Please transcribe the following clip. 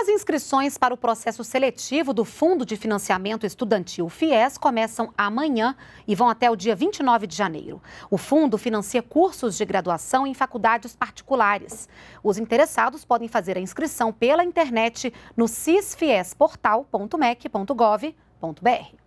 As inscrições para o processo seletivo do Fundo de Financiamento Estudantil FIES começam amanhã e vão até o dia 29 de janeiro. O fundo financia cursos de graduação em faculdades particulares. Os interessados podem fazer a inscrição pela internet no cisfiesportal.mec.gov.br.